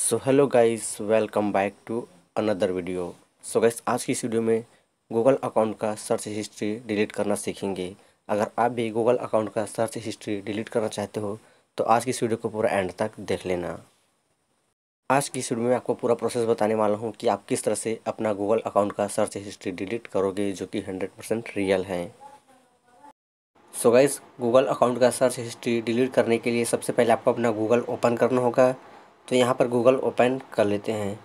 so hello guys welcome back to another video so guys आज की इस video में गूगल अकाउंट का सर्च हिस्ट्री डिलीट करना सीखेंगे अगर आप भी गूगल अकाउंट का सर्च हिस्ट्री डिलीट करना चाहते हो तो आज की इस वीडियो को पूरा एंड तक देख लेना आज की इस वीडियो में आपको पूरा प्रोसेस बताने वाला हूँ कि आप किस तरह से अपना गूगल अकाउंट का सर्च हिस्ट्री डिलीट करोगे जो कि हंड्रेड परसेंट रियल है सो गाइस गूगल अकाउंट का सर्च हिस्ट्री डिलीट करने के लिए सबसे पहले आपको अपना गूगल ओपन करना होगा तो यहाँ पर गूगल ओपन कर लेते हैं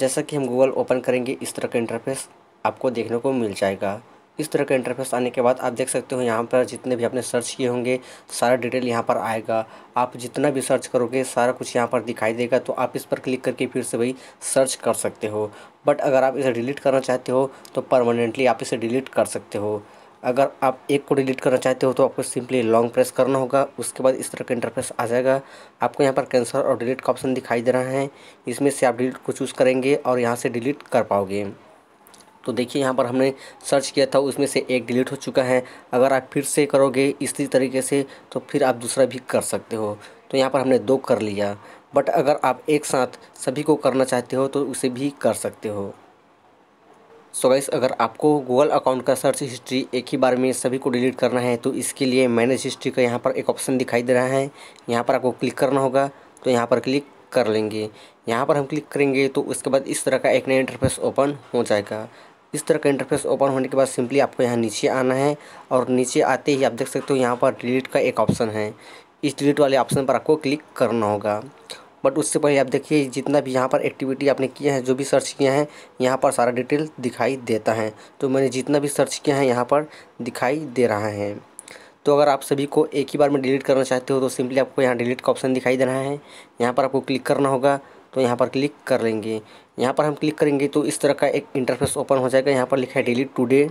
जैसा कि हम गूगल ओपन करेंगे इस तरह का इंटरफेस आपको देखने को मिल जाएगा इस तरह का इंटरफेस आने के बाद आप देख सकते हो यहाँ पर जितने भी आपने सर्च किए होंगे सारा डिटेल यहाँ पर आएगा आप जितना भी सर्च करोगे सारा कुछ यहाँ पर दिखाई देगा तो आप इस पर क्लिक करके फिर से वही सर्च कर सकते हो बट अगर आप इसे डिलीट करना चाहते हो तो परमानेंटली आप इसे डिलीट कर सकते हो अगर आप एक को डिलीट करना चाहते हो तो आपको सिंपली लॉन्ग प्रेस करना होगा उसके बाद इस तरह का इंटरफेस आ जाएगा आपको यहाँ पर कैंसर और डिलीट का ऑप्शन दिखाई दे रहा है इसमें से आप डिलीट को चूज़ करेंगे और यहाँ से डिलीट कर पाओगे तो देखिए यहाँ पर हमने सर्च किया था उसमें से एक डिलीट हो चुका है अगर आप फिर से करोगे इसी तरीके से तो फिर आप दूसरा भी कर सकते हो तो यहाँ पर हमने दो कर लिया बट अगर आप एक साथ सभी को करना चाहते हो तो उसे भी कर सकते हो सो गाइस अगर आपको गूगल अकाउंट का सर्च हिस्ट्री एक ही बार में सभी को डिलीट करना है तो इसके लिए मैनेज हिस्ट्री का यहाँ पर एक ऑप्शन दिखाई दे रहा है यहाँ पर आपको क्लिक करना होगा तो यहाँ पर क्लिक कर लेंगे यहाँ पर हम क्लिक करेंगे तो उसके बाद इस तरह का एक नया इंटरफेस ओपन हो जाएगा इस तरह का इंटरफेस ओपन होने के बाद सिंपली आपको यहाँ नीचे आना है और नीचे आते ही आप देख सकते हो यहाँ पर डिलीट का एक ऑप्शन है इस डिलीट वाले ऑप्शन पर आपको क्लिक करना होगा बट उससे पहले आप देखिए जितना भी यहाँ पर एक्टिविटी आपने किया है जो भी सर्च किया है यहाँ पर सारा डिटेल दिखाई देता है तो मैंने जितना भी सर्च किया है यहाँ पर दिखाई दे रहा है तो अगर आप सभी को एक ही बार में डिलीट करना चाहते हो तो सिंपली आपको यहाँ डिलीट का ऑप्शन दिखाई दे रहा है यहाँ पर आपको क्लिक करना होगा तो यहाँ पर क्लिक कर लेंगे यहाँ पर हम क्लिक करेंगे तो इस तरह का एक इंटरफेस ओपन हो जाएगा यहाँ पर लिखा है डिलीट टुडे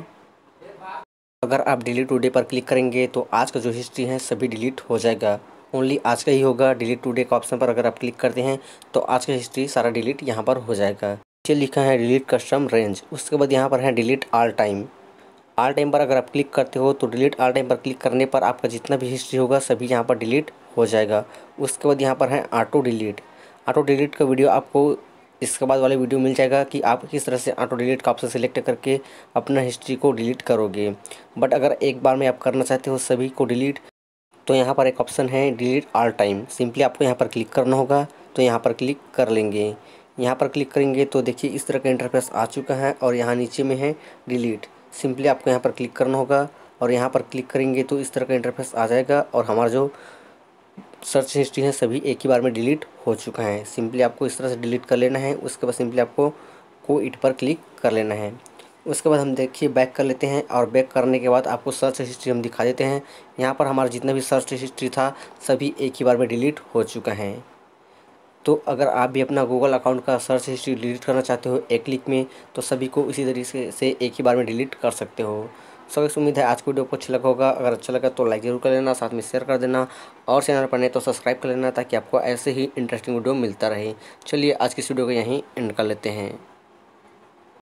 अगर आप डिलीट टुडे पर क्लिक करेंगे तो आज का जो हिस्ट्री है सभी डिलीट हो जाएगा ओनली आज का ही होगा डिलीट डे का ऑप्शन पर अगर आप क्लिक करते हैं तो आज का हिस्ट्री सारा डिलीट यहाँ पर हो जाएगा नीचे लिखा है डिलीट कस्टम रेंज उसके बाद यहाँ पर है delete all time all time पर अगर आप क्लिक करते हो तो डिलीट आल टाइम पर क्लिक करने पर आपका जितना भी हिस्ट्री होगा सभी यहाँ पर डिलीट हो जाएगा उसके बाद यहाँ पर है ऑटो डिलीट ऑटो डिलीट का वीडियो आपको इसके बाद वाले वीडियो मिल जाएगा कि आप किस तरह से ऑटो डिलीट का ऑप्शन सिलेक्ट करके अपना हिस्ट्री को डिलीट करोगे बट अगर एक बार में आप करना चाहते हो सभी को डिलीट तो यहाँ पर एक ऑप्शन है डिलीट आल टाइम सिंपली आपको यहाँ पर क्लिक करना होगा तो यहाँ पर क्लिक कर लेंगे यहाँ पर क्लिक करेंगे तो देखिए इस तरह का इंटरफेस आ चुका है और यहाँ नीचे में है डिलीट सिंपली आपको यहाँ पर क्लिक करना होगा और यहाँ पर क्लिक करेंगे तो इस तरह का इंटरफेस आ जाएगा और हमारा जो सर्च हिस्ट्री है सभी एक ही बार में डिलीट हो चुका है सिंपली आपको इस तरह से डिलीट कर लेना है उसके बाद सिंपली आपको को इट पर क्लिक कर लेना है उसके बाद हम देखिए बैक कर लेते हैं और बैक करने के बाद आपको सर्च हिस्ट्री हम दिखा देते हैं यहाँ पर हमारा जितना भी सर्च हिस्ट्री था सभी एक ही बार में डिलीट हो चुका है तो अगर आप भी अपना गूगल अकाउंट का सर्च हिस्ट्री डिलीट करना चाहते हो एक क्लिक में तो सभी को इसी तरीके से एक ही बार में डिलीट कर सकते हो सब इस उम्मीद है आज की वीडियो को अच्छा लगा होगा अगर अच्छा लगा तो लाइक ज़रूर कर लेना साथ में शेयर कर देना और चैनल पर नहीं तो सब्सक्राइब कर लेना ताकि आपको ऐसे ही इंटरेस्टिंग वीडियो मिलता रहे चलिए आज की इस वीडियो को यहीं एंड कर लेते हैं